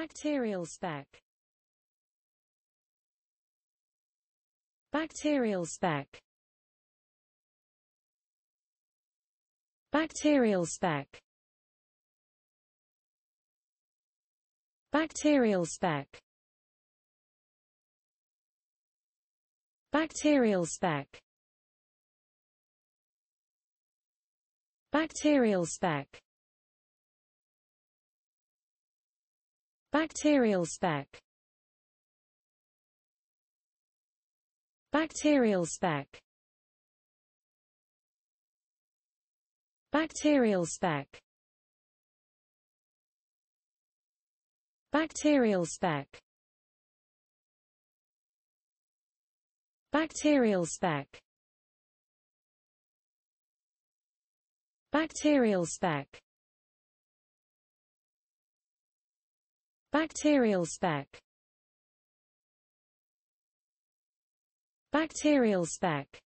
Bacterial spec Bacterial spec Bacterial spec Bacterial spec Bacterial spec Bacterial spec Bacterial spec Bacterial spec Bacterial spec Bacterial spec Bacterial spec Bacterial spec Bacterial spec Bacterial spec